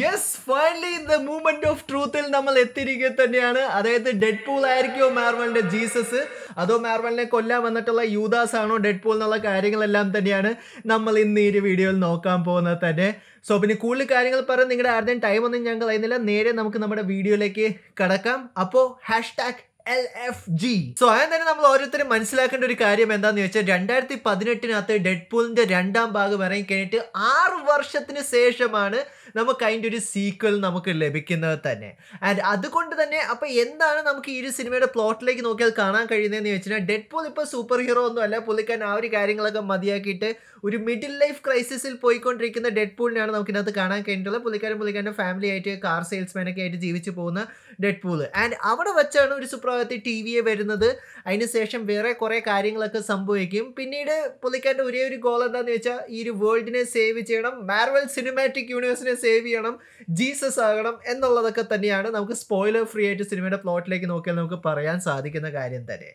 yes finally the moment of ട്രൂത്തിൽ നമ്മൾ എത്തിയിരിക്കുക തന്നെയാണ് അതായത് ഡെഡ് പൂൾ ആയിരിക്കുമോ മാർവലിന്റെ ജീസസ് അതോ മാർവലിനെ കൊല്ലാൻ വന്നിട്ടുള്ള യൂദാസ് ആണോ ഡെഡ് പൂൾ എന്നുള്ള കാര്യങ്ങളെല്ലാം തന്നെയാണ് നമ്മൾ ഇന്ന് ഈ ഒരു വീഡിയോയിൽ നോക്കാൻ പോകുന്നത് തന്നെ സോ പിന്നെ കൂടുതൽ കാര്യങ്ങൾ പറഞ്ഞ് നിങ്ങളുടെ ആരുടെയും ടൈം ഒന്നും ഞങ്ങൾ അതിനില്ല നേരെ നമുക്ക് നമ്മുടെ വീഡിയോയിലേക്ക് കടക്കാം അപ്പോൾ hashtag L F G so തന്നെ നമ്മൾ ഓരോരുത്തരും മനസ്സിലാക്കേണ്ട ഒരു കാര്യം എന്താന്ന് ചോദിച്ചാൽ രണ്ടായിരത്തി പതിനെട്ടിനകത്ത് ഡെഡ് പൂളിന്റെ രണ്ടാം ഭാഗം ഇറങ്ങി കഴിഞ്ഞിട്ട് ആറ് വർഷത്തിന് ശേഷമാണ് നമുക്ക് അതിൻ്റെ ഒരു സീക്വൽ നമുക്ക് ലഭിക്കുന്നത് തന്നെ ആൻഡ് അതുകൊണ്ട് തന്നെ അപ്പോൾ എന്താണ് നമുക്ക് ഈ ഒരു സിനിമയുടെ പ്ലോട്ടിലേക്ക് നോക്കിയാൽ കാണാൻ കഴിയുന്നതെന്ന് വെച്ചാൽ ഡെഡ് പൂൾ ഇപ്പോൾ സൂപ്പർ ഹീറോ ഒന്നും അല്ല പുള്ളിക്കാൻ ആ ഒരു കാര്യങ്ങളൊക്കെ മതിയാക്കിയിട്ട് ഒരു മിഡിൽ ലൈഫ് ക്രൈസിസിൽ പോയിക്കൊണ്ടിരിക്കുന്ന ഡെഡ് പൂളിനാണ് നമുക്ക് ഇതിനകത്ത് കാണാൻ കഴിഞ്ഞിട്ടുള്ളത് പുള്ളിക്കാരും പുള്ളിക്കാരൻ്റെ ഫാമിലി ആയിട്ട് കാർ സെയിൽസ്മാനൊക്കെ ആയിട്ട് ജീവിച്ചു പോകുന്ന ഡെഡ് പൂള് ആൻഡ് അവിടെ വെച്ചാണ് ഒരു സൂപ്പർ ഭാഗത്ത് ടി വി വരുന്നത് അതിനുശേഷം വേറെ കുറേ കാര്യങ്ങളൊക്കെ സംഭവിക്കും പിന്നീട് പുള്ളിക്കാരൻ്റെ ഒരേ ഒരു ഗോൾ എന്താന്ന് വെച്ചാൽ ഈ ഒരു വേൾഡിനെ സേവ് ചെയ്യണം മാർവൽ സിനിമാറ്റിക് യൂണിവേഴ്സിനെ സേവ് ചെയ്യണം ജീസസ് ആകണം എന്നുള്ളതൊക്കെ തന്നെയാണ് നമുക്ക് സ്പോയിലർ ഫ്രീ ആയിട്ട് സിനിമയുടെ പ്ലോട്ടിലേക്ക് നോക്കിയാൽ നമുക്ക് പറയാൻ സാധിക്കുന്ന കാര്യം തന്നെ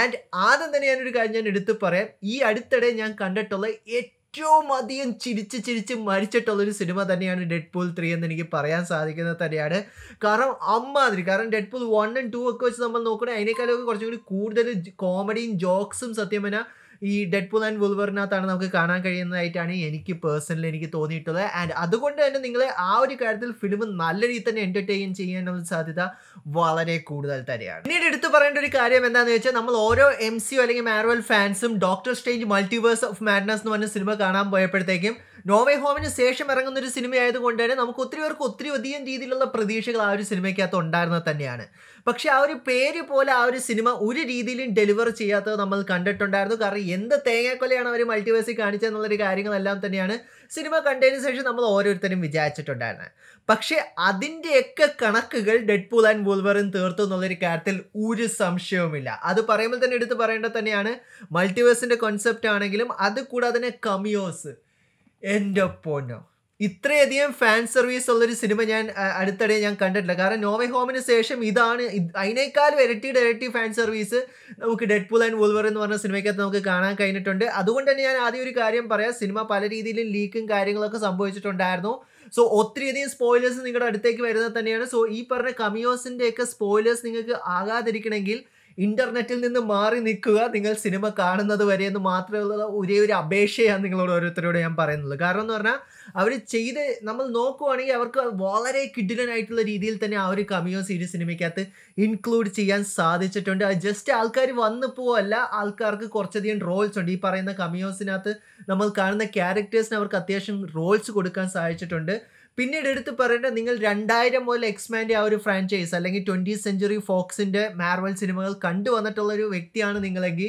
ആൻഡ് ആദ്യം തന്നെ ഞാനൊരു കാര്യം ഞാൻ എടുത്തു പറയാം ഈ അടുത്തിടെ ഞാൻ കണ്ടിട്ടുള്ള ഏറ്റവും ഏറ്റവും അധികം ചിരിച്ച് ചിരിച്ച് മരിച്ചിട്ടുള്ളൊരു സിനിമ തന്നെയാണ് ഡെഡ് പൂൾ ത്രീ എന്ന് എനിക്ക് പറയാൻ സാധിക്കുന്നത് തന്നെയാണ് കാരണം അമ്മാതിരി കാരണം Deadpool one and two ഒക്കെ വെച്ച് നമ്മൾ നോക്കണേ അതിനേക്കാളൊക്കെ കുറച്ചും കൂടി കൂടുതൽ കോമഡിയും ജോക്സും സത്യം പറഞ്ഞാൽ ഈ ഡെഡ് പൂൾ ആൻഡ് വുൾവറിനകത്താണ് നമുക്ക് കാണാൻ കഴിയുന്നതായിട്ടാണ് എനിക്ക് പേഴ്സണലി എനിക്ക് തോന്നിയിട്ടുള്ളത് ആൻഡ് അതുകൊണ്ട് തന്നെ നിങ്ങളെ ആ ഒരു കാര്യത്തിൽ ഫിലിം നല്ല രീതിയിൽ തന്നെ എൻ്റർടൈൻ ചെയ്യാനുള്ള സാധ്യത വളരെ കൂടുതൽ തന്നെയാണ് പിന്നീട് എടുത്തു പറയേണ്ട ഒരു കാര്യം എന്താണെന്ന് വെച്ചാൽ നമ്മൾ ഓരോ എം സി അല്ലെങ്കിൽ മാർവൽ ഫാൻസും Doctor Strange Multiverse of Madness എന്ന് പറഞ്ഞ സിനിമ കാണാൻ പോയപ്പോഴത്തേക്കും നോവേ ഹോമിന് ശേഷം ഇറങ്ങുന്ന ഒരു സിനിമയായതുകൊണ്ട് തന്നെ നമുക്ക് ഒത്തിരി പേർക്ക് ഒത്തിരി അധികം രീതിയിലുള്ള പ്രതീക്ഷകൾ ആ ഒരു സിനിമയ്ക്കകത്ത് ഉണ്ടായിരുന്നത് തന്നെയാണ് പക്ഷേ ആ ഒരു പേര് പോലെ ആ ഒരു സിനിമ ഒരു രീതിയിലും ഡെലിവർ ചെയ്യാത്തത് നമ്മൾ കണ്ടിട്ടുണ്ടായിരുന്നു കാരണം എന്ത് തേങ്ങാക്കൊലയാണ് അവർ മൾട്ടിവേഴ്സിൽ കാണിച്ചതെന്നുള്ളൊരു കാര്യങ്ങളെല്ലാം തന്നെയാണ് സിനിമ കണ്ടതിന് ശേഷം നമ്മൾ ഓരോരുത്തരും വിചാരിച്ചിട്ടുണ്ടായിരുന്നത് പക്ഷേ അതിൻ്റെയൊക്കെ കണക്കുകൾ ഡെഡ്പൂൾ ആൻഡ് വൂൾവറിൻ തീർത്തു എന്നുള്ളൊരു കാര്യത്തിൽ ഒരു സംശയവുമില്ല അത് പറയുമ്പോൾ തന്നെ എടുത്ത് പറയേണ്ടത് തന്നെയാണ് മൾട്ടിവേഴ്സിൻ്റെ കോൺസെപ്റ്റ് ആണെങ്കിലും അത് കൂടാതെ തന്നെ കമിയോസ് എൻ്റെ പൊന്നോ ഇത്രയധികം ഫാൻ സർവീസ് ഉള്ളൊരു സിനിമ ഞാൻ അടുത്തിടെ ഞാൻ കണ്ടിട്ടില്ല കാരണം നോവേ ഹോമിന് ശേഷം ഇതാണ് അതിനേക്കാൾ ഇരട്ടി ഡയറക്റ്റി ഫാൻ സർവീസ് നമുക്ക് ഡെഡ് പൂൾ ആൻഡ് വോൾവർ എന്ന് പറഞ്ഞ സിനിമയ്ക്കകത്ത് നമുക്ക് കാണാൻ കഴിഞ്ഞിട്ടുണ്ട് അതുകൊണ്ട് തന്നെ ഞാൻ ആദ്യം ഒരു കാര്യം പറയാം സിനിമ പല രീതിയിലും ലീക്കും കാര്യങ്ങളൊക്കെ സംഭവിച്ചിട്ടുണ്ടായിരുന്നു സോ ഒത്തിരിയധികം സ്പോയിലേഴ്സ് നിങ്ങളുടെ അടുത്തേക്ക് വരുന്നത് തന്നെയാണ് സോ ഈ പറഞ്ഞ കമിയോസിൻ്റെയൊക്കെ സ്പോയിലേഴ്സ് നിങ്ങൾക്ക് ആകാതിരിക്കണമെങ്കിൽ ഇന്റർനെറ്റിൽ നിന്ന് മാറി നിൽക്കുക നിങ്ങൾ സിനിമ കാണുന്നത് വരെ എന്ന് മാത്രമുള്ള ഒരേ ഒരു അപേക്ഷയാണ് നിങ്ങളോട് ഓരോരുത്തരോട് ഞാൻ പറയുന്നത് കാരണം എന്ന് പറഞ്ഞാൽ അവർ ചെയ്ത് നമ്മൾ നോക്കുവാണെങ്കിൽ അവർക്ക് വളരെ കിഡിലനായിട്ടുള്ള രീതിയിൽ തന്നെ ആ ഒരു കമിയോ സീരീസ് സിനിമയ്ക്കകത്ത് ഇൻക്ലൂഡ് ചെയ്യാൻ സാധിച്ചിട്ടുണ്ട് ജസ്റ്റ് ആൾക്കാർ വന്നു പോവല്ല ആൾക്കാർക്ക് കുറച്ചധികം റോൾസ് ഉണ്ട് ഈ പറയുന്ന കമിയോസിനകത്ത് നമ്മൾ കാണുന്ന ക്യാരക്ടേഴ്സിന് അവർക്ക് അത്യാവശ്യം റോൾസ് കൊടുക്കാൻ സാധിച്ചിട്ടുണ്ട് പിന്നീട് എടുത്ത് പറയേണ്ട നിങ്ങൾ രണ്ടായിരം മുതൽ എക്സ്മാൻ്റെ ആ ഒരു ഫ്രാഞ്ചൈസ് അല്ലെങ്കിൽ ട്വൻറ്റി സെഞ്ചുറി ഫോക്സിൻ്റെ മാർവൽ സിനിമകൾ കണ്ടുവന്നിട്ടുള്ളൊരു വ്യക്തിയാണ് നിങ്ങളെങ്കിൽ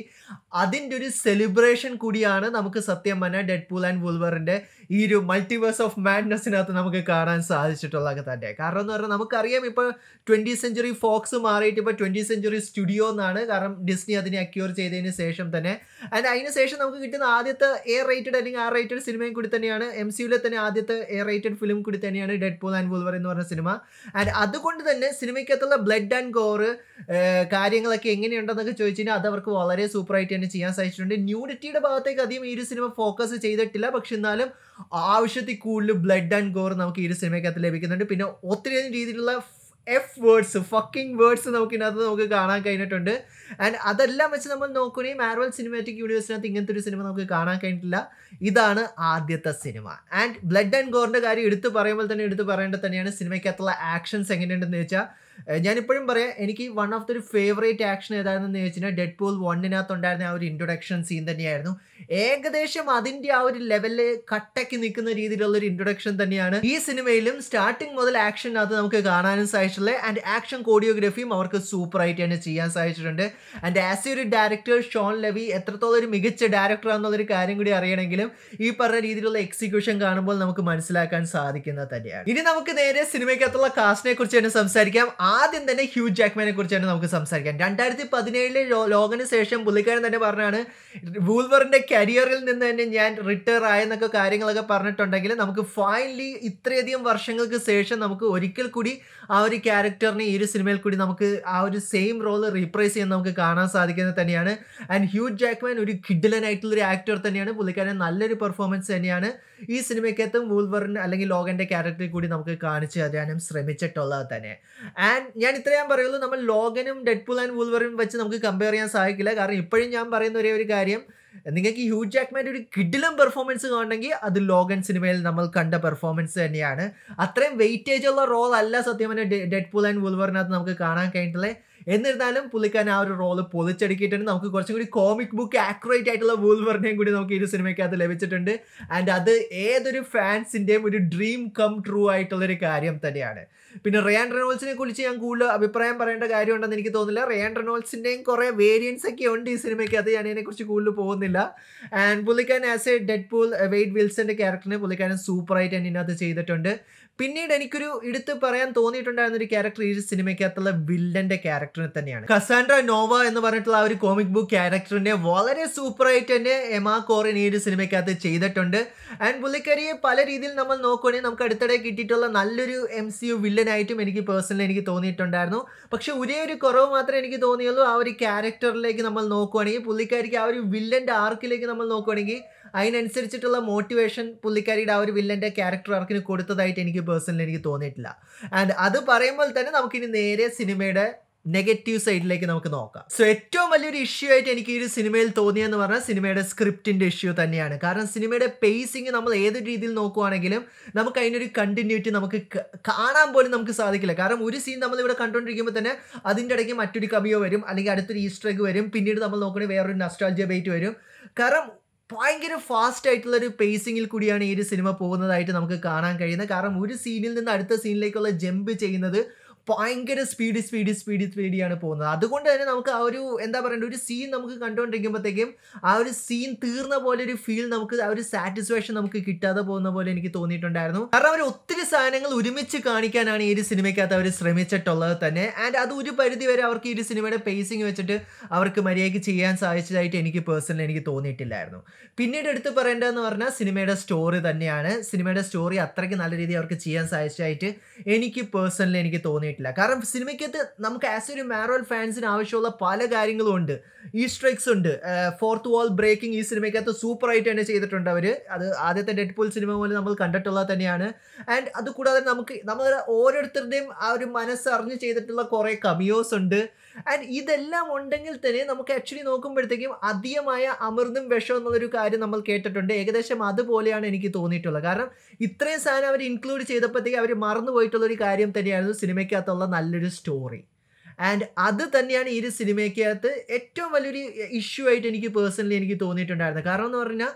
അതിൻ്റെ ഒരു സെലിബ്രേഷൻ കൂടിയാണ് നമുക്ക് സത്യം പറഞ്ഞാൽ ഡെഡ് പൂൾ ആൻഡ് വുൾവറിൻ്റെ ഈ ഒരു മൾട്ടിവേഴ്സ് ഓഫ് മാഡ്നസിനകത്ത് നമുക്ക് കാണാൻ സാധിച്ചിട്ടുള്ളത് തന്നെ കാരണം എന്ന് പറഞ്ഞാൽ നമുക്കറിയാം ഇപ്പോൾ ട്വൻറ്റി സെഞ്ചുറി ഫോക്സ് മാറിയിട്ട് ഇപ്പോൾ ട്വൻറ്റി സെഞ്ചുറി സ്റ്റുഡിയോ എന്നാണ് കാരണം ഡിസ്നി അതിനെ അക്യൂർ ചെയ്തതിന് ശേഷം തന്നെ ആൻഡ് അതിന് ശേഷം നമുക്ക് കിട്ടുന്ന ആദ്യത്തെ എ റേറ്റഡ് അല്ലെങ്കിൽ ആർ റേറ്റഡ് സിനിമയും കൂടി തന്നെയാണ് എം സിയിലെ തന്നെ ആദ്യത്തെ എ റേറ്റഡ് ഫിലിം കൂടി തന്നെയാണ് ഡെഡ് പൂൾ ആൻഡ് വുൾവർ എന്ന് പറഞ്ഞ സിനിമ ആൻഡ് അതുകൊണ്ട് തന്നെ സിനിമയ്ക്കകത്തുള്ള ബ്ലഡ് ആൻഡ് ഗോറ് കാര്യങ്ങളൊക്കെ കാര്യങ്ങളൊക്കെ എങ്ങനെയുണ്ടെന്നൊക്കെ ചോദിച്ചു കഴിഞ്ഞാൽ അത് അവർക്ക് വളരെ ആയിട്ട് തന്നെ ചെയ്യാൻ സാധിച്ചിട്ടുണ്ട് ന്യൂഡിറ്റിയുടെ ഭാഗത്തേക്ക് അധികം ഈ ഒരു സിനിമ ഫോക്കസ് ചെയ്തിട്ടില്ല പക്ഷെ എന്നാലും ആവശ്യത്തിൽ കൂടുതൽ ബ്ലഡ് ആൻഡ് ഗോർ നമുക്ക് ഈ ഒരു സിനിമയ്ക്കകത്ത് ലഭിക്കുന്നുണ്ട് പിന്നെ ഒത്തിരിയധികം രീതിയിലുള്ള എഫ് വേർഡ്സ് ഫക്കിംഗ് വേർഡ്സ് നമുക്കിതിനകത്ത് നമുക്ക് കാണാൻ കഴിഞ്ഞിട്ടുണ്ട് ആൻഡ് അതെല്ലാം വെച്ച് നമ്മൾ നോക്കുകയാണെങ്കിൽ മാർവൽ സിനിമാറ്റിക് യൂണിവേഴ്സിനകത്ത് ഇങ്ങനത്തെ ഒരു സിനിമ നമുക്ക് കാണാൻ കഴിഞ്ഞിട്ടില്ല ഇതാണ് ആദ്യത്തെ സിനിമ ആൻഡ് ബ്ലഡ് ആൻഡ് ഗോറിൻ്റെ കാര്യം എടുത്തു പറയുമ്പോൾ തന്നെ എടുത്തു പറയേണ്ടത് തന്നെയാണ് സിനിമയ്ക്കകത്തുള്ള ആക്ഷൻസ് എങ്ങനെയുണ്ടെന്ന് വെച്ചാൽ ഞാനിപ്പോഴും പറയാം എനിക്ക് one of the favourite action ഏതാണെന്ന് ചോദിച്ചാൽ ഡെഡ് പൂൾ ഉണ്ടായിരുന്ന ആ ഒരു ഇൻട്രൊഡക്ഷൻ സീൻ തന്നെയായിരുന്നു ഏകദേശം അതിൻ്റെ ആ ഒരു ലെവലില് കട്ടക്കി നിൽക്കുന്ന രീതിയിലുള്ള ഒരു ഇൻട്രൊഡക്ഷൻ തന്നെയാണ് ഈ സിനിമയിലും സ്റ്റാർട്ടിങ് മുതൽ അത് നമുക്ക് കാണാനും സാധിച്ചിട്ടുള്ളത് ആൻഡ് ആക്ഷൻ കോഡിയോഗ്രഫിയും അവർക്ക് സൂപ്പർ ആയിട്ട് തന്നെ ചെയ്യാൻ സാധിച്ചിട്ടുണ്ട് ആൻഡ് ആസ് എ ഒരു ഡയറക്ടർ ഷോൺ ലെവി എത്രത്തോളം ഒരു മികച്ച ഡയറക്ടർ ആണെന്നുള്ളൊരു കാര്യം കൂടി അറിയണമെങ്കിലും ഈ പറഞ്ഞ രീതിയിലുള്ള എക്സിക്യൂഷൻ കാണുമ്പോൾ നമുക്ക് മനസ്സിലാക്കാൻ സാധിക്കുന്നത് തന്നെയാണ് ഇനി നമുക്ക് നേരെ സിനിമയ്ക്കകത്തുള്ള കാസ്റ്റിനെ കുറിച്ച് തന്നെ സംസാരിക്കാം ആദ്യം തന്നെ ഹ്യൂ ജാക്മാനെ കുറിച്ചാണ് നമുക്ക് സംസാരിക്കാം രണ്ടായിരത്തി പതിനേഴിലെ ലോകന് ശേഷം പുള്ളിക്കാരൻ തന്നെ പറഞ്ഞാണ് വൂൾവറിൻ്റെ കരിയറിൽ നിന്ന് തന്നെ ഞാൻ റിട്ടയർ ആയെന്നൊക്കെ കാര്യങ്ങളൊക്കെ പറഞ്ഞിട്ടുണ്ടെങ്കിൽ നമുക്ക് ഫൈനലി ഇത്രയധികം വർഷങ്ങൾക്ക് ശേഷം നമുക്ക് ഒരിക്കൽ കൂടി ആ ഒരു ക്യാരക്ടറിനെ ഈ ഒരു സിനിമയിൽ കൂടി നമുക്ക് ആ ഒരു സെയിം റോൾ റീപ്രൈസ് ചെയ്യാൻ നമുക്ക് കാണാൻ സാധിക്കുന്നത് തന്നെയാണ് ആൻഡ് ഹ്യൂ ജാക്മാൻ ഒരു കിഡിലനായിട്ടുള്ള ഒരു ആക്ടർ തന്നെയാണ് പുള്ളിക്കാരൻ നല്ലൊരു പെർഫോമൻസ് തന്നെയാണ് ഈ സിനിമയ്ക്കകത്തും വൂൾവറിൻ അല്ലെങ്കിൽ ലോകൻ്റെ ക്യാരക്ടറിൽ കൂടി നമുക്ക് കാണിച്ചു തരാനും ശ്രമിച്ചിട്ടുള്ളത് തന്നെ ഞാൻ ഞാൻ ഇത്രയും ഞാൻ പറയുള്ളൂ നമ്മൾ ലോഗനും ഡെഡ്പുൾ ആൻഡ് വൂൾവറിൻ വെച്ച് നമുക്ക് കമ്പയർ ചെയ്യാൻ സാധിക്കില്ല കാരണം ഇപ്പോഴും ഞാൻ പറയുന്ന ഒരേ ഒരു കാര്യം നിങ്ങൾക്ക് ഹ്യൂ ജാക്മാൻ്റെ ഒരു കിഡിലും പെർഫോമൻസ് കാണണമെങ്കിൽ അത് ലോഗൻ സിനിമയിൽ നമ്മൾ കണ്ട പെർഫോമൻസ് തന്നെയാണ് അത്രയും വെയിറ്റേജ് ഉള്ള റോൾ അല്ല സത്യം ഡെഡ് പൂൾ ആൻഡ് വുൾവറിനകത്ത് നമുക്ക് കാണാൻ കഴിഞ്ഞിട്ടുള്ളത് എന്നിരുന്നാലും പുള്ളിക്കാൻ ആ ഒരു റോള് പൊളിച്ചടുക്കിയിട്ടുണ്ട് നമുക്ക് കുറച്ചും കൂടി കോമിക് ബുക്ക് ആക്യുറേറ്റ് ആയിട്ടുള്ള വൂൾവറിനെയും കൂടി നമുക്ക് ഈ ഒരു സിനിമയ്ക്കകത്ത് ലഭിച്ചിട്ടുണ്ട് ആൻഡ് അത് ഏതൊരു ഫാൻസിൻ്റെയും ഒരു ഡ്രീം കം ട്രൂ ആയിട്ടുള്ളൊരു കാര്യം തന്നെയാണ് പിന്നെ റിയാൻ റെനോൾസിനെ കുറിച്ച് ഞാൻ കൂടുതൽ അഭിപ്രായം പറയേണ്ട കാര്യമുണ്ടെന്ന് എനിക്ക് തോന്നുന്നില്ല റിയാൻ റെനോൾസിൻ്റെയും കുറേ വേരിയൻസ് ഒക്കെ ഉണ്ട് ഈ സിനിമയ്ക്കകത്ത് ഞാൻ ഇതിനെക്കുറിച്ച് കൂടുതൽ പോകുന്നില്ല ആൻഡ് പുള്ളിക്കാൻ as a Deadpool Wade വിൽസൻ്റെ ക്യാരക്ടറിനെ പുള്ളിക്കാരൻ സൂപ്പറായിട്ട് uh, തന്നെ ഇതിനകത്ത് ചെയ്തിട്ടുണ്ട് പിന്നീട് എനിക്കൊരു എടുത്ത് പറയാൻ തോന്നിയിട്ടുണ്ടായിരുന്ന ഒരു ക്യാരക്ടർ ഈ സിനിമയ്ക്കകത്തുള്ള വില്ലൻ്റെ ക്യാരക്ടർ ക്യാരക്ടറിനെ തന്നെയാണ് കസാൻഡ്ര നോവ എന്ന് പറഞ്ഞിട്ടുള്ള ആ ഒരു കോമിക് ബുക്ക് ക്യാരക്ടറിനെ വളരെ ആയിട്ട് തന്നെ എമാ കോറിൻ ഈ ഒരു സിനിമയ്ക്കകത്ത് ചെയ്തിട്ടുണ്ട് ആൻഡ് പുള്ളിക്കരിയെ പല രീതിയിൽ നമ്മൾ നോക്കുകയാണെങ്കിൽ നമുക്ക് അടുത്തിടെ കിട്ടിയിട്ടുള്ള നല്ലൊരു എം സി യു വില്ലനായിട്ടും എനിക്ക് പേഴ്സണലി എനിക്ക് തോന്നിയിട്ടുണ്ടായിരുന്നു പക്ഷെ ഒരേ ഒരു കുറവ് മാത്രമേ എനിക്ക് തോന്നിയുള്ളൂ ആ ഒരു ക്യാരക്ടറിലേക്ക് നമ്മൾ നോക്കുകയാണെങ്കിൽ പുള്ളിക്കാരിക്ക് ആ ഒരു വില്ലൻ്റെ ആർക്കിലേക്ക് നമ്മൾ നോക്കുകയാണെങ്കിൽ അതിനനുസരിച്ചിട്ടുള്ള മോട്ടിവേഷൻ പുള്ളിക്കാരിയുടെ ആ ഒരു വില്ലൻ്റെ ക്യാരക്ടർ ആർക്കിന് കൊടുത്തതായിട്ട് എനിക്ക് പേഴ്സണലി എനിക്ക് തോന്നിയിട്ടില്ല ആൻഡ് അത് പറയുമ്പോൾ തന്നെ നമുക്കിനി നേരെ സിനിമയുടെ നെഗറ്റീവ് സൈഡിലേക്ക് നമുക്ക് നോക്കാം സോ ഏറ്റവും വലിയൊരു ഇഷ്യൂ ആയിട്ട് എനിക്ക് ഈ ഒരു സിനിമയിൽ തോന്നിയെന്ന് പറഞ്ഞാൽ സിനിമയുടെ സ്ക്രിപ്റ്റിന്റെ ഇഷ്യൂ തന്നെയാണ് കാരണം സിനിമയുടെ പേസിങ് നമ്മൾ ഏതൊരു രീതിയിൽ നോക്കുവാണെങ്കിലും നമുക്ക് അതിനൊരു കണ്ടിന്യൂറ്റി നമുക്ക് കാണാൻ പോലും നമുക്ക് സാധിക്കില്ല കാരണം ഒരു സീൻ നമ്മൾ ഇവിടെ കണ്ടുകൊണ്ടിരിക്കുമ്പോൾ തന്നെ അതിൻ്റെ ഇടയ്ക്ക് മറ്റൊരു കവിയോ വരും അല്ലെങ്കിൽ അടുത്തൊരു ഈസ്റ്റർ വരും പിന്നീട് നമ്മൾ നോക്കണേ വേറൊരു നസ്റ്റാൾജിയ ബേറ്റ് വരും കാരണം ഭയങ്കര ഫാസ്റ്റ് ആയിട്ടുള്ള ഒരു പേസിങ്ങിൽ കൂടിയാണ് ഈ ഒരു സിനിമ പോകുന്നതായിട്ട് നമുക്ക് കാണാൻ കഴിയുന്നത് കാരണം ഒരു സീനിൽ നിന്ന് അടുത്ത സീനിലേക്കുള്ള ജമ്പ് ചെയ്യുന്നത് ഭയങ്കര സ്പീഡ് സ്പീഡ് സ്പീഡ് സ്പീഡിയാണ് പോകുന്നത് അതുകൊണ്ട് തന്നെ നമുക്ക് ആ ഒരു എന്താ പറയുക ഒരു സീൻ നമുക്ക് കണ്ടുകൊണ്ടിരിക്കുമ്പോഴത്തേക്കും ആ ഒരു സീൻ തീർന്ന പോലെ ഒരു ഫീൽ നമുക്ക് ആ ഒരു സാറ്റിസ്ഫാക്ഷൻ നമുക്ക് കിട്ടാതെ പോകുന്ന പോലെ എനിക്ക് തോന്നിയിട്ടുണ്ടായിരുന്നു കാരണം അവർ ഒത്തിരി സാധനങ്ങൾ ഒരുമിച്ച് കാണിക്കാനാണ് ഈ ഒരു സിനിമയ്ക്കകത്ത് അവർ ശ്രമിച്ചിട്ടുള്ളത് തന്നെ ആൻഡ് അത് ഒരു പരിധി വരെ അവർക്ക് ഈ ഒരു സിനിമയുടെ പേസിങ് വെച്ചിട്ട് അവർക്ക് മര്യാദയ്ക്ക് ചെയ്യാൻ സാധിച്ചതായിട്ട് എനിക്ക് പേഴ്സണലി എനിക്ക് തോന്നിയിട്ടില്ലായിരുന്നു പിന്നീട് എടുത്തു പറയേണ്ടതെന്ന് പറഞ്ഞാൽ സിനിമയുടെ സ്റ്റോറി തന്നെയാണ് സിനിമയുടെ സ്റ്റോറി അത്രയ്ക്ക് നല്ല രീതിയിൽ അവർക്ക് ചെയ്യാൻ സാധിച്ചതായിട്ട് എനിക്ക് പേഴ്സണലി എനിക്ക് തോന്നിയിട്ടില്ല ആയിട്ടില്ല കാരണം സിനിമയ്ക്കകത്ത് നമുക്ക് ആസ് ഒരു മാറോൽ ഫാൻസിന് ആവശ്യമുള്ള പല കാര്യങ്ങളും ഉണ്ട് ഈ സ്ട്രൈക്സ് ഉണ്ട് ഫോർത്ത് വാൾ ബ്രേക്കിംഗ് ഈ സിനിമയ്ക്കകത്ത് സൂപ്പർ ആയിട്ട് തന്നെ ചെയ്തിട്ടുണ്ട് അവർ അത് ആദ്യത്തെ ഡെഡ്പൂൾ സിനിമ പോലെ നമ്മൾ കണ്ടിട്ടുള്ളത് തന്നെയാണ് ആൻഡ് അതുകൂടാതെ നമുക്ക് നമ്മൾ ഓരോരുത്തരുടെയും ആ ഒരു മനസ്സറിഞ്ഞ് ചെയ്തിട്ടുള്ള കുറേ കമിയോസ് ഉണ്ട് ആൻഡ് ഇതെല്ലാം ഉണ്ടെങ്കിൽ തന്നെ നമുക്ക് ആക്ച്വലി നോക്കുമ്പോഴത്തേക്കും അധികമായ അമൃതും വിഷം എന്നുള്ളൊരു കാര്യം നമ്മൾ കേട്ടിട്ടുണ്ട് ഏകദേശം അതുപോലെയാണ് എനിക്ക് തോന്നിയിട്ടുള്ളത് കാരണം ഇത്രയും സാധനം അവർ ഇൻക്ലൂഡ് ചെയ്തപ്പോഴത്തേക്ക് അവർ മറന്നു പോയിട്ടുള്ളൊരു കാര്യം തന്നെയായിരുന്നു സിനിമയ്ക്കകത്തുള്ള നല്ലൊരു സ്റ്റോറി ആൻഡ് അത് തന്നെയാണ് ഈ ഒരു സിനിമയ്ക്കകത്ത് ഏറ്റവും വലിയൊരു ഇഷ്യൂ ആയിട്ട് എനിക്ക് പേഴ്സണലി എനിക്ക് തോന്നിയിട്ടുണ്ടായിരുന്നു കാരണം എന്ന് പറഞ്ഞാൽ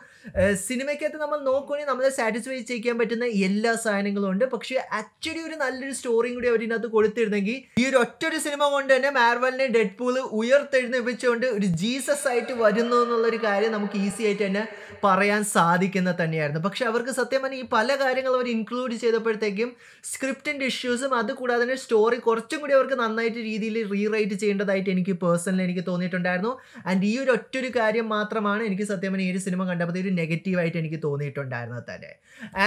സിനിമയ്ക്കകത്ത് നമ്മൾ നോക്കുകയാണെങ്കിൽ നമ്മളെ സാറ്റിസ്ഫൈ ചെയ്യിക്കാൻ പറ്റുന്ന എല്ലാ സാധനങ്ങളും ഉണ്ട് പക്ഷേ ആക്ച്വലി ഒരു നല്ലൊരു സ്റ്റോറിയും കൂടി അവരിനകത്ത് കൊടുത്തിരുന്നെങ്കിൽ ഈ ഒരു ഒറ്റ ഒരു സിനിമ കൊണ്ട് തന്നെ മാർവലിനെ ഡെഡ് പൂള് ഉയർത്തെഴുന്നിപ്പിച്ചുകൊണ്ട് ഒരു ജീസസ് ആയിട്ട് വരുന്നു എന്നുള്ളൊരു കാര്യം നമുക്ക് ഈസി ആയിട്ട് തന്നെ പറയാൻ സാധിക്കുന്നത് തന്നെയായിരുന്നു പക്ഷെ അവർക്ക് സത്യം പറഞ്ഞാൽ ഈ പല കാര്യങ്ങളും അവർ ഇൻക്ലൂഡ് ചെയ്തപ്പോഴത്തേക്കും സ്ക്രിപ്റ്റിൻ്റെ ഇഷ്യൂസും കൂടാതെ തന്നെ സ്റ്റോറി കുറച്ചും കൂടി അവർക്ക് നന്നായിട്ട് രീതിയിൽ റീറൈറ്റ് ചെയ്യേണ്ടതായിട്ട് എനിക്ക് പേഴ്സണലി എനിക്ക് തോന്നിയിട്ടുണ്ടായിരുന്നു ആൻഡ് ഈ ഒരു ഒറ്റൊരു കാര്യം മാത്രമാണ് എനിക്ക് സത്യം പറഞ്ഞാൽ ഈ ഒരു സിനിമ കണ്ടപ്പോൾ ഒരു നെഗറ്റീവായിട്ട് എനിക്ക് തോന്നിയിട്ടുണ്ടായിരുന്നത് തന്നെ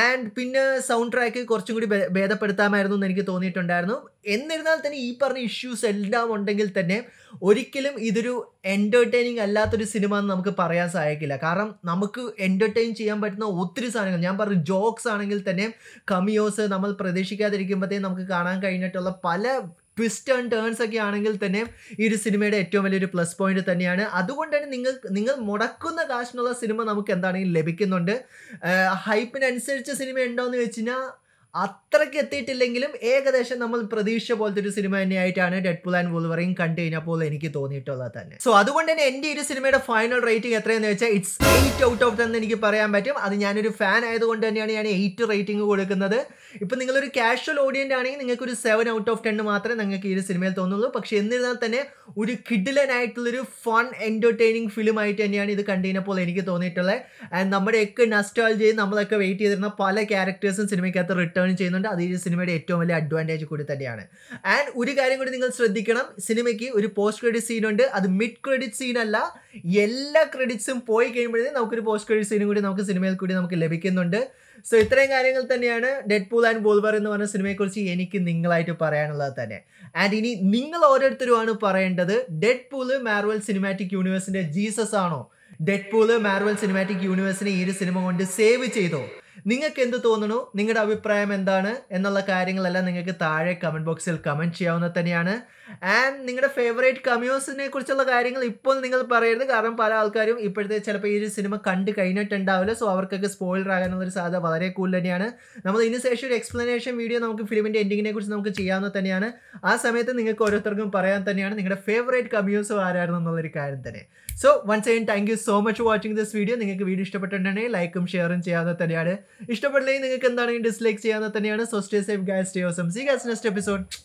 ആൻഡ് പിന്നെ സൗണ്ട് ട്രാക്ക് കുറച്ചും കൂടി ഭേദപ്പെടുത്താമായിരുന്നു എന്ന് എനിക്ക് തോന്നിയിട്ടുണ്ടായിരുന്നു എന്നിരുന്നാൽ തന്നെ ഈ പറഞ്ഞ ഇഷ്യൂസ് എല്ലാം ഉണ്ടെങ്കിൽ തന്നെ ഒരിക്കലും ഇതൊരു എൻ്റർടൈനിങ് അല്ലാത്തൊരു സിനിമ എന്ന് നമുക്ക് പറയാൻ സഹായിക്കില്ല കാരണം നമുക്ക് എൻ്റർടൈൻ ചെയ്യാൻ പറ്റുന്ന ഒത്തിരി സാധനങ്ങൾ ഞാൻ പറഞ്ഞു ജോക്സ് ആണെങ്കിൽ തന്നെ കമിയോസ് നമ്മൾ പ്രതീക്ഷിക്കാതിരിക്കുമ്പോഴത്തേ നമുക്ക് കാണാൻ കഴിഞ്ഞിട്ടുള്ള പല ട്വിസ്റ്റ് ആൻഡ് ടേൺസ് ഒക്കെ ആണെങ്കിൽ തന്നെ ഈ ഒരു സിനിമയുടെ ഏറ്റവും വലിയൊരു പ്ലസ് പോയിന്റ് തന്നെയാണ് അതുകൊണ്ട് തന്നെ നിങ്ങൾ നിങ്ങൾ മുടക്കുന്ന കാശിനുള്ള സിനിമ നമുക്ക് എന്താണെങ്കിലും ലഭിക്കുന്നുണ്ട് ഹൈപ്പിനനുസരിച്ച് സിനിമ ഉണ്ടോ എന്ന് അത്രയ്ക്ക് എത്തിയിട്ടില്ലെങ്കിലും ഏകദേശം നമ്മൾ പ്രതീക്ഷ പോലത്തെ ഒരു സിനിമ തന്നെയായിട്ടാണ് പുൽ ആൻഡ് വുൾവറിൻ കണ്ടു കഴിഞ്ഞപ്പോൾ എനിക്ക് തോന്നിയിട്ടുള്ളത് തന്നെ സോ അതുകൊണ്ട് തന്നെ എന്റെ ഒരു സിനിമയുടെ ഫൈനൽ റേറ്റിംഗ് എത്രയെന്ന് വെച്ചാൽ it's eight out of ten എനിക്ക് പറയാൻ പറ്റും അത് ഞാനൊരു ഫാൻ ആയതുകൊണ്ട് തന്നെയാണ് ഞാൻ എയ്റ്റ് റേറ്റിംഗ് കൊടുക്കുന്നത് ഇപ്പോൾ നിങ്ങളൊരു കാഷ്വൽ ഓഡിയൻ്റ് ആണെങ്കിൽ നിങ്ങൾക്ക് ഒരു സെവൻ ഔട്ട് ഓഫ് ടെൻ മാത്രമേ നിങ്ങൾക്ക് ഈ ഒരു സിനിമയിൽ തോന്നുള്ളൂ പക്ഷേ എന്നിരുന്നാൽ തന്നെ ഒരു കിഡിലനായിട്ടുള്ളൊരു ഫൺ എൻ്റർടൈനിങ് ഫിലിം ആയിട്ട് തന്നെയാണ് ഇത് കണ്ടതിനപ്പോൾ എനിക്ക് തോന്നിയിട്ടുള്ളത് ആൻഡ് നമ്മുടെയൊക്കെ നസ്റ്റാൾ ചെയ്ത് നമ്മളൊക്കെ വെയിറ്റ് ചെയ്തിരുന്ന പല ക്യാരക്ടേഴ്സും സിനിമയ്ക്കകത്ത് റിട്ടേൺ ചെയ്യുന്നുണ്ട് അത് ഈ സിനിമയുടെ ഏറ്റവും വലിയ അഡ്വാൻറ്റേജ് കൂടി തന്നെയാണ് ആൻഡ് ഒരു കാര്യം കൂടി നിങ്ങൾ ശ്രദ്ധിക്കണം സിനിമയ്ക്ക് ഒരു പോസ്റ്റ് ക്രെഡിറ്റ് സീനുണ്ട് അത് മിഡ് ക്രെഡിറ്റ് സീനല്ല എല്ലാ ക്രെഡിറ്റ്സും പോയി കഴിയുമ്പോഴേ നമുക്കൊരു പോസ്റ്റ് ക്രെഡിറ്റ് സീനും കൂടി നമുക്ക് സിനിമയിൽ കൂടി നമുക്ക് ലഭിക്കുന്നുണ്ട് സോ ഇത്രയും കാര്യങ്ങൾ തന്നെയാണ് ഡെഡ് പൂൾ ആൻഡ് ബോൾവർ എന്ന് പറഞ്ഞ സിനിമയെക്കുറിച്ച് എനിക്ക് നിങ്ങളായിട്ട് പറയാനുള്ളത് തന്നെ ആൻഡ് ഇനി നിങ്ങൾ ഓരോരുത്തരുമാണ് പറയേണ്ടത് ഡെഡ് പൂള് മാർവൽ സിനിമാറ്റിക് യൂണിവേഴ്സിൻ്റെ ജീസസ് ആണോ ഡെഡ് പൂള് മാർവൽ സിനിമാറ്റിക് യൂണിവേഴ്സിനെ ഈ ഒരു സിനിമ കൊണ്ട് സേവ് ചെയ്തോ നിങ്ങൾക്ക് എന്ത് തോന്നുന്നു നിങ്ങളുടെ അഭിപ്രായം എന്താണ് എന്നുള്ള കാര്യങ്ങളെല്ലാം നിങ്ങൾക്ക് താഴെ കമൻറ്റ് ബോക്സിൽ കമൻറ്റ് ചെയ്യാവുന്ന തന്നെയാണ് ആൻഡ് നിങ്ങളുടെ ഫേവറേറ്റ് കമ്യൂസിനെ കുറിച്ചുള്ള കാര്യങ്ങൾ ഇപ്പോൾ നിങ്ങൾ പറയരുത് കാരണം പല ആൾക്കാരും ഇപ്പോഴത്തെ ചിലപ്പോൾ ഈ ഒരു സിനിമ കണ്ട് കഴിഞ്ഞിട്ടുണ്ടാവില്ല സോ അവർക്കൊക്കെ സ്പോയിലർ ആകാനുള്ളൊരു സാധ്യത വളരെ കൂടുതൽ തന്നെയാണ് നമ്മൾ ഇതിന് ശേഷം ഒരു എക്സ്പ്ലനേഷൻ വീഡിയോ നമുക്ക് ഫിലിമിൻ്റെ എൻഡിങ്ങിനെ കുറിച്ച് നമുക്ക് ചെയ്യാവുന്ന തന്നെയാണ് ആ സമയത്ത് നിങ്ങൾക്ക് ഓരോരുത്തർക്കും പറയാൻ തന്നെയാണ് നിങ്ങളുടെ ഫേവറേറ്റ് കമ്യൂസ് ആരായിരുന്നു എന്നുള്ളൊരു കാര്യം തന്നെ so once again thank you so much watching this video നിങ്ങൾക്ക് വീഡിയോ ഇഷ്ടപ്പെട്ടിട്ടുണ്ടെങ്കിൽ ലൈക്കും ഷെയറും ചെയ്യാവുന്ന തന്നെയാണ് ഇഷ്ടപ്പെട്ടില്ലെങ്കിൽ നിങ്ങൾക്ക് എന്താണ് ഡിസ്ലൈക്ക് ചെയ്യാതെ തന്നെയാണ് so stay safe guys stay awesome see guys next episode